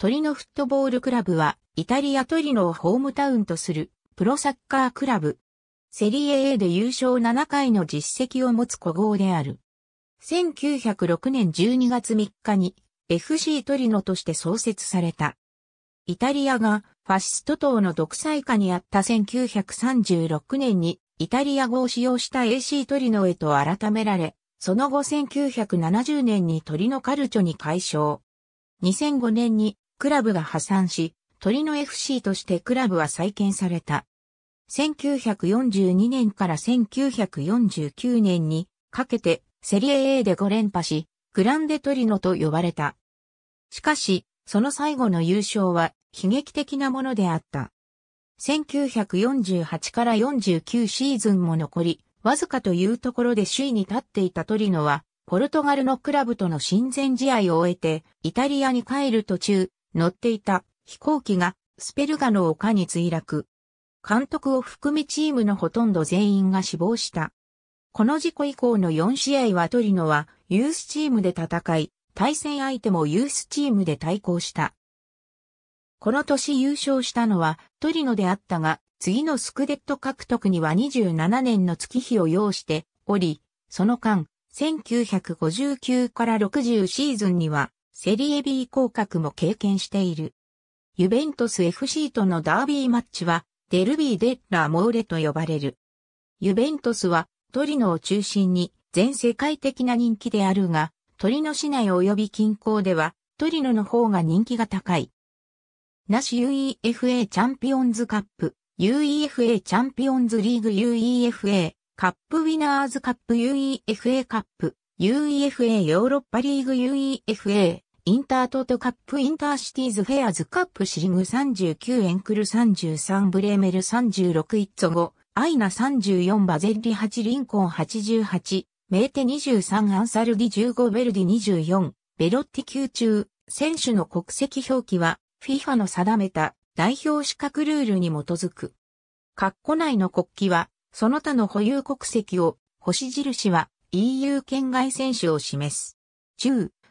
トリノフットボールクラブは、イタリアトリノをホームタウンとする、プロサッカークラブ。セリエ A で優勝7回の実績を持つ古豪である。1906年12月3日に、FC トリノとして創設された。イタリアがファシスト党の独裁下にあった1936年にイタリア語を使用した AC トリノへと改められ、その後1970年にトリノカルチョに解消。2005年にクラブが破産し、鳥の FC としてクラブは再建された。1942年から1949年にかけてセリエ A で5連覇し、グランデトリノと呼ばれた。しかし、その最後の優勝は悲劇的なものであった。1948から49シーズンも残り、わずかというところで首位に立っていたトリノは、ポルトガルのクラブとの親善試合を終えて、イタリアに帰る途中、乗っていた飛行機がスペルガの丘に墜落。監督を含めチームのほとんど全員が死亡した。この事故以降の4試合はトリノはユースチームで戦い、対戦相手もユースチームで対抗した。この年優勝したのはトリノであったが、次のスクデット獲得には27年の月日を要しており、その間、1959から60シーズンにはセリエ B 降格も経験している。ユベントス FC とのダービーマッチは、デルビー・デッラ・モーレと呼ばれる。ユベントスは、トリノを中心に全世界的な人気であるが、トリノ市内及び近郊では、トリノの方が人気が高い。ナシ UEFA チャンピオンズカップ、UEFA チャンピオンズリーグ UEFA、カップウィナーズカップ UEFA カップ、UEFA ヨーロッパリーグ UEFA、インタートトカップインターシティーズフェアズカップシリング39エンクル33ブレーメル36イッツォ5アイナ34バゼッリ8リンコン88メーテ23アンサルディ15ベルディ24ベロッティ級中選手の国籍表記は FIFA の定めた代表資格ルールに基づく。カッコ内の国旗は、その他の保有国籍を、星印は EU 圏外選手を示す。中、